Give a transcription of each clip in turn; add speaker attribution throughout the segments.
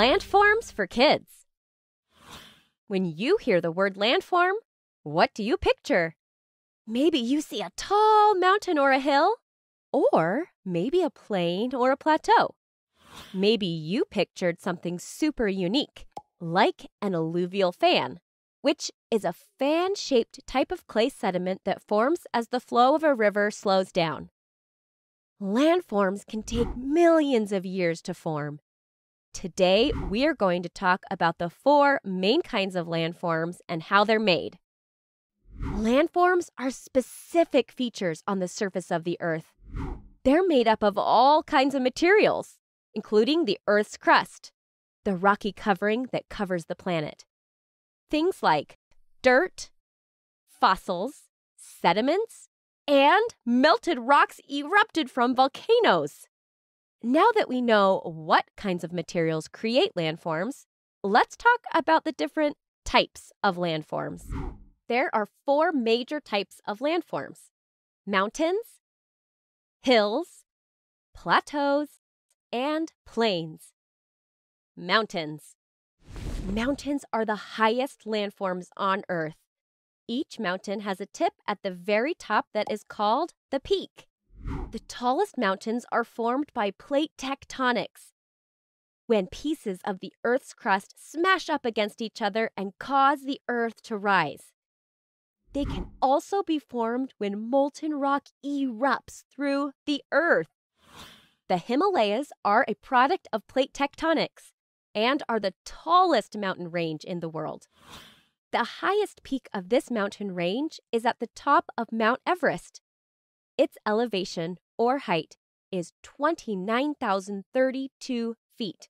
Speaker 1: Landforms for Kids. When you hear the word landform, what do you picture? Maybe you see a tall mountain or a hill, or maybe a plain or a plateau. Maybe you pictured something super unique, like an alluvial fan, which is a fan shaped type of clay sediment that forms as the flow of a river slows down. Landforms can take millions of years to form, Today, we are going to talk about the four main kinds of landforms and how they're made. Landforms are specific features on the surface of the Earth. They're made up of all kinds of materials, including the Earth's crust, the rocky covering that covers the planet. Things like dirt, fossils, sediments, and melted rocks erupted from volcanoes. Now that we know what kinds of materials create landforms, let's talk about the different types of landforms. There are four major types of landforms mountains, hills, plateaus, and plains. Mountains. Mountains are the highest landforms on Earth. Each mountain has a tip at the very top that is called the peak. The tallest mountains are formed by plate tectonics, when pieces of the Earth's crust smash up against each other and cause the Earth to rise. They can also be formed when molten rock erupts through the Earth. The Himalayas are a product of plate tectonics and are the tallest mountain range in the world. The highest peak of this mountain range is at the top of Mount Everest. Its elevation, or height, is 29,032 feet.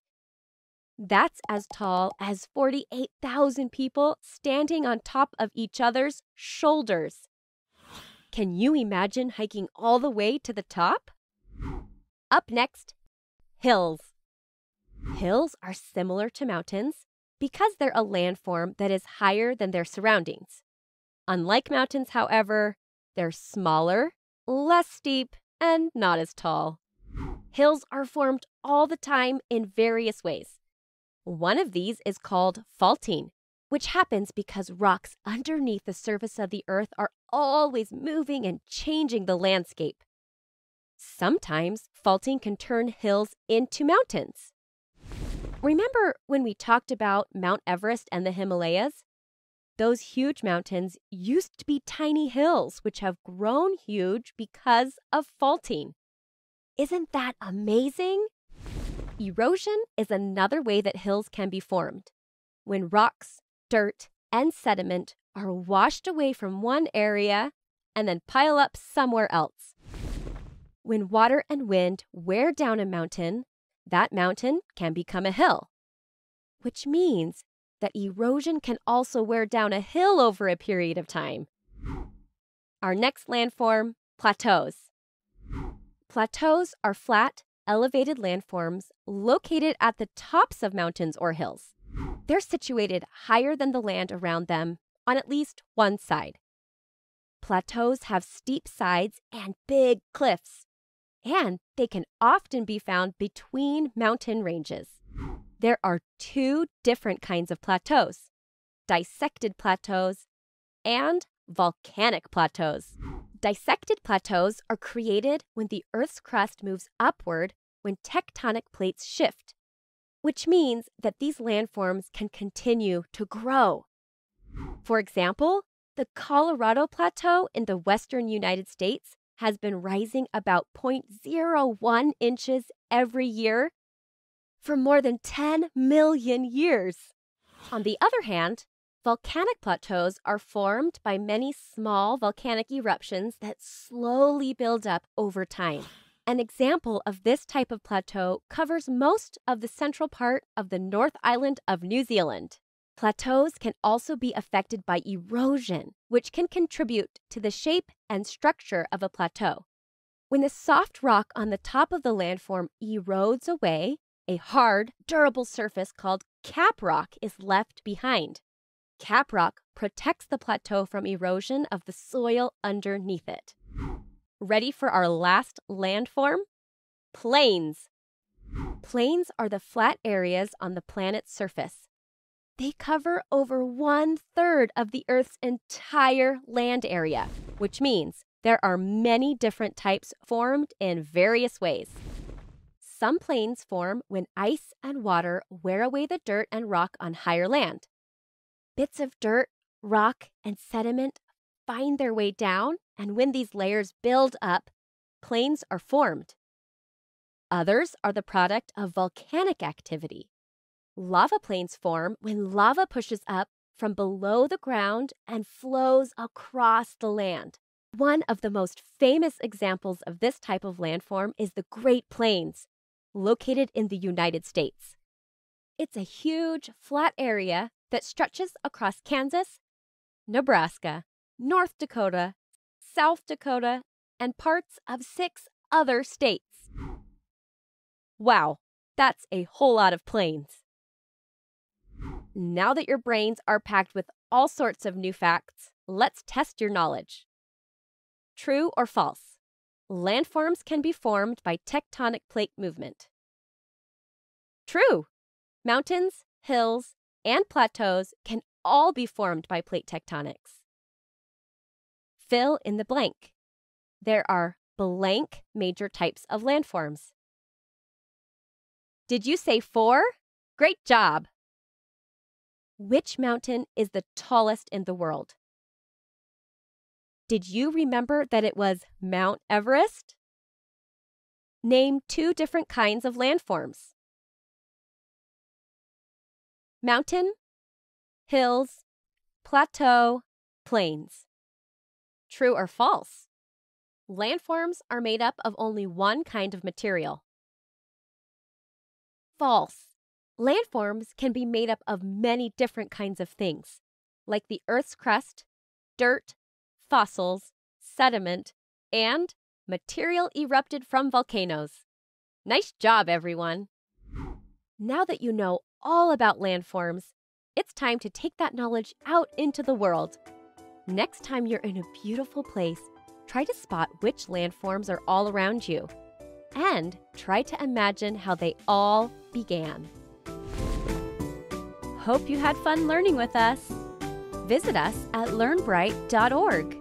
Speaker 1: That's as tall as 48,000 people standing on top of each other's shoulders. Can you imagine hiking all the way to the top? Up next, hills. Hills are similar to mountains because they're a landform that is higher than their surroundings. Unlike mountains, however, they're smaller less steep, and not as tall. Hills are formed all the time in various ways. One of these is called faulting, which happens because rocks underneath the surface of the earth are always moving and changing the landscape. Sometimes faulting can turn hills into mountains. Remember when we talked about Mount Everest and the Himalayas? Those huge mountains used to be tiny hills, which have grown huge because of faulting. Isn't that amazing? Erosion is another way that hills can be formed. When rocks, dirt, and sediment are washed away from one area and then pile up somewhere else. When water and wind wear down a mountain, that mountain can become a hill, which means that erosion can also wear down a hill over a period of time. Our next landform, plateaus. Plateaus are flat, elevated landforms located at the tops of mountains or hills. They're situated higher than the land around them on at least one side. Plateaus have steep sides and big cliffs, and they can often be found between mountain ranges there are two different kinds of plateaus dissected plateaus and volcanic plateaus. Dissected plateaus are created when the Earth's crust moves upward when tectonic plates shift, which means that these landforms can continue to grow. For example, the Colorado Plateau in the western United States has been rising about 0.01 inches every year for more than 10 million years. On the other hand, volcanic plateaus are formed by many small volcanic eruptions that slowly build up over time. An example of this type of plateau covers most of the central part of the North Island of New Zealand. Plateaus can also be affected by erosion, which can contribute to the shape and structure of a plateau. When the soft rock on the top of the landform erodes away, a hard, durable surface called caprock is left behind. Caprock protects the plateau from erosion of the soil underneath it. Ready for our last landform? Plains. Plains are the flat areas on the planet's surface. They cover over one third of the Earth's entire land area, which means there are many different types formed in various ways. Some plains form when ice and water wear away the dirt and rock on higher land. Bits of dirt, rock, and sediment find their way down, and when these layers build up, plains are formed. Others are the product of volcanic activity. Lava plains form when lava pushes up from below the ground and flows across the land. One of the most famous examples of this type of landform is the Great Plains, located in the United States. It's a huge, flat area that stretches across Kansas, Nebraska, North Dakota, South Dakota, and parts of six other states. Wow, that's a whole lot of plains. Now that your brains are packed with all sorts of new facts, let's test your knowledge. True or false? landforms can be formed by tectonic plate movement. True! Mountains, hills, and plateaus can all be formed by plate tectonics. Fill in the blank. There are blank major types of landforms. Did you say four? Great job! Which mountain is the tallest in the world? Did you remember that it was Mount Everest? Name two different kinds of landforms mountain, hills, plateau, plains. True or false? Landforms are made up of only one kind of material. False. Landforms can be made up of many different kinds of things, like the Earth's crust, dirt, fossils, sediment, and material erupted from volcanoes. Nice job, everyone! Now that you know all about landforms, it's time to take that knowledge out into the world. Next time you're in a beautiful place, try to spot which landforms are all around you and try to imagine how they all began. Hope you had fun learning with us visit us at learnbright.org.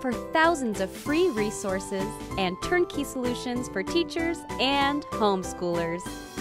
Speaker 1: For thousands of free resources and turnkey solutions for teachers and homeschoolers.